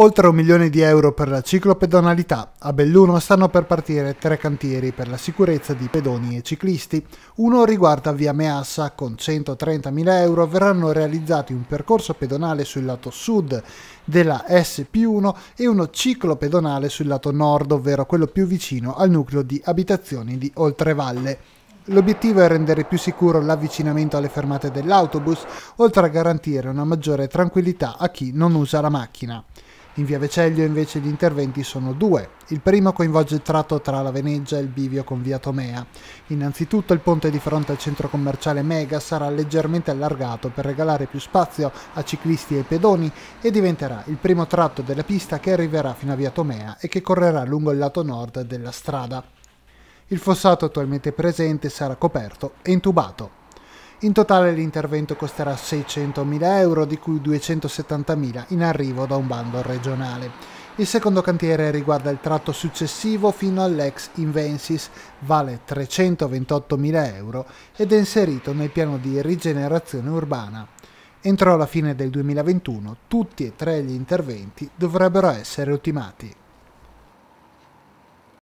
Oltre a un milione di euro per la ciclopedonalità, a Belluno stanno per partire tre cantieri per la sicurezza di pedoni e ciclisti. Uno riguarda via Meassa, con 130.000 euro verranno realizzati un percorso pedonale sul lato sud della SP1 e uno ciclopedonale sul lato nord, ovvero quello più vicino al nucleo di abitazioni di Oltrevalle. L'obiettivo è rendere più sicuro l'avvicinamento alle fermate dell'autobus, oltre a garantire una maggiore tranquillità a chi non usa la macchina. In via Veceglio invece gli interventi sono due. Il primo coinvolge il tratto tra la Veneggia e il bivio con via Tomea. Innanzitutto il ponte di fronte al centro commerciale Mega sarà leggermente allargato per regalare più spazio a ciclisti e pedoni e diventerà il primo tratto della pista che arriverà fino a via Tomea e che correrà lungo il lato nord della strada. Il fossato attualmente presente sarà coperto e intubato. In totale l'intervento costerà 600.000 euro, di cui 270.000 in arrivo da un bando regionale. Il secondo cantiere riguarda il tratto successivo fino all'ex Invensis, vale 328.000 euro ed è inserito nel piano di rigenerazione urbana. Entro la fine del 2021 tutti e tre gli interventi dovrebbero essere ultimati.